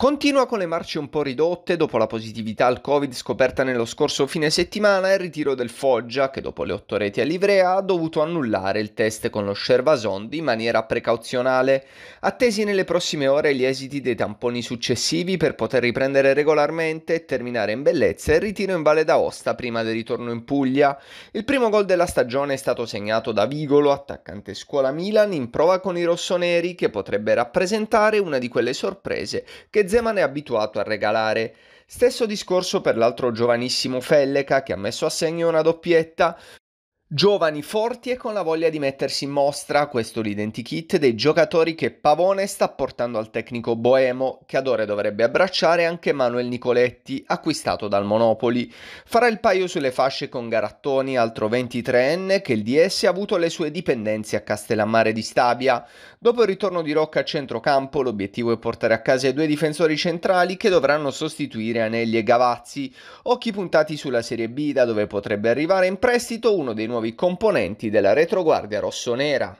Continua con le marce un po' ridotte dopo la positività al Covid scoperta nello scorso fine settimana e il ritiro del Foggia, che dopo le otto reti a livrea ha dovuto annullare il test con lo Shervasondi in maniera precauzionale. Attesi nelle prossime ore gli esiti dei tamponi successivi per poter riprendere regolarmente e terminare in bellezza il ritiro in Valle d'Aosta prima del ritorno in Puglia. Il primo gol della stagione è stato segnato da Vigolo, attaccante scuola Milan, in prova con i rossoneri, che potrebbe rappresentare una di quelle sorprese che Zeman è abituato a regalare. Stesso discorso per l'altro giovanissimo Felleca che ha messo a segno una doppietta, Giovani forti e con la voglia di mettersi in mostra, questo l'identikit dei giocatori che Pavone sta portando al tecnico boemo, che ad ore dovrebbe abbracciare anche Manuel Nicoletti, acquistato dal Monopoli. Farà il paio sulle fasce con Garattoni, altro 23enne, che il DS ha avuto le sue dipendenze a Castellammare di Stabia. Dopo il ritorno di Rocca a centrocampo, l'obiettivo è portare a casa i due difensori centrali che dovranno sostituire Anelli e Gavazzi, occhi puntati sulla Serie B, da dove potrebbe arrivare in prestito uno dei nuovi nuovi componenti della retroguardia rossonera.